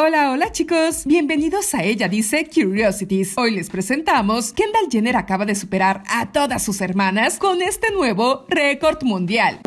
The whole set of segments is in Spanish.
Hola, hola chicos, bienvenidos a Ella Dice Curiosities. Hoy les presentamos, Kendall Jenner acaba de superar a todas sus hermanas con este nuevo récord mundial.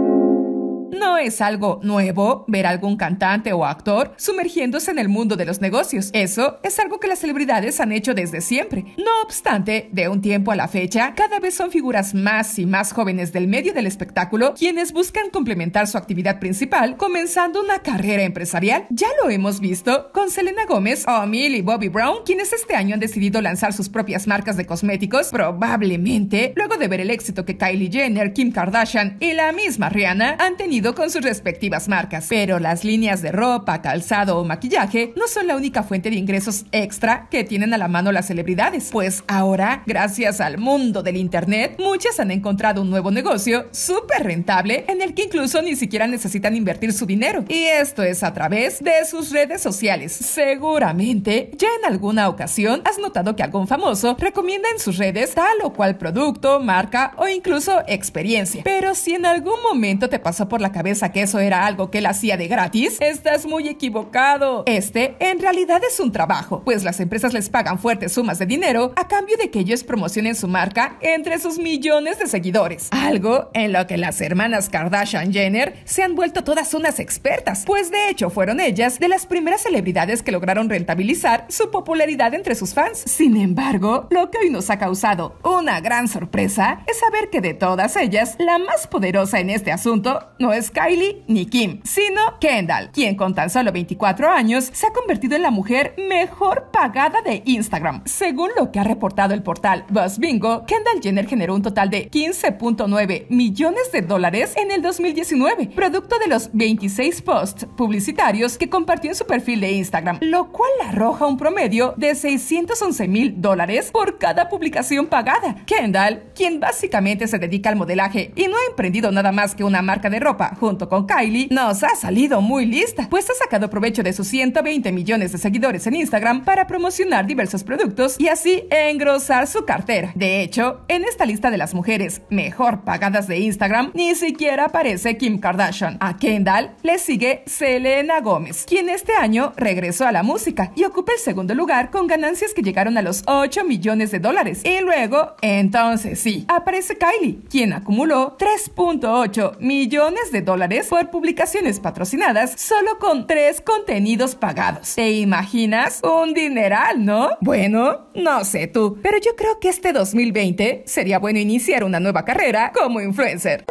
No es algo nuevo ver a algún cantante o actor sumergiéndose en el mundo de los negocios. Eso es algo que las celebridades han hecho desde siempre. No obstante, de un tiempo a la fecha, cada vez son figuras más y más jóvenes del medio del espectáculo quienes buscan complementar su actividad principal comenzando una carrera empresarial. Ya lo hemos visto con Selena Gómez, o y Bobby Brown, quienes este año han decidido lanzar sus propias marcas de cosméticos, probablemente luego de ver el éxito que Kylie Jenner, Kim Kardashian y la misma Rihanna han tenido con sus respectivas marcas. Pero las líneas de ropa, calzado o maquillaje no son la única fuente de ingresos extra que tienen a la mano las celebridades, pues ahora, gracias al mundo del Internet, muchas han encontrado un nuevo negocio súper rentable en el que incluso ni siquiera necesitan invertir su dinero. Y esto es a través de sus redes sociales. Seguramente, ya en alguna ocasión has notado que algún famoso recomienda en sus redes tal o cual producto, marca o incluso experiencia. Pero si en algún momento te pasó por la cabeza que eso era algo que él hacía de gratis? Estás muy equivocado. Este en realidad es un trabajo, pues las empresas les pagan fuertes sumas de dinero a cambio de que ellos promocionen su marca entre sus millones de seguidores. Algo en lo que las hermanas Kardashian Jenner se han vuelto todas unas expertas, pues de hecho fueron ellas de las primeras celebridades que lograron rentabilizar su popularidad entre sus fans. Sin embargo, lo que hoy nos ha causado una gran sorpresa es saber que de todas ellas, la más poderosa en este asunto no es es Kylie ni Kim, sino Kendall, quien con tan solo 24 años se ha convertido en la mujer mejor pagada de Instagram. Según lo que ha reportado el portal BuzzBingo, Kendall Jenner generó un total de 15.9 millones de dólares en el 2019, producto de los 26 posts publicitarios que compartió en su perfil de Instagram, lo cual arroja un promedio de 611 mil dólares por cada publicación pagada. Kendall, quien básicamente se dedica al modelaje y no ha emprendido nada más que una marca de ropa junto con Kylie, nos ha salido muy lista, pues ha sacado provecho de sus 120 millones de seguidores en Instagram para promocionar diversos productos y así engrosar su cartera. De hecho, en esta lista de las mujeres mejor pagadas de Instagram, ni siquiera aparece Kim Kardashian. A Kendall le sigue Selena Gómez, quien este año regresó a la música y ocupa el segundo lugar con ganancias que llegaron a los 8 millones de dólares. Y luego, entonces sí, aparece Kylie, quien acumuló 3.8 millones de de dólares por publicaciones patrocinadas solo con tres contenidos pagados. ¿Te imaginas? Un dineral, ¿no? Bueno, no sé tú, pero yo creo que este 2020 sería bueno iniciar una nueva carrera como influencer.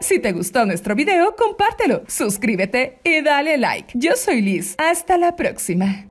Si te gustó nuestro video, compártelo, suscríbete y dale like. Yo soy Liz. Hasta la próxima.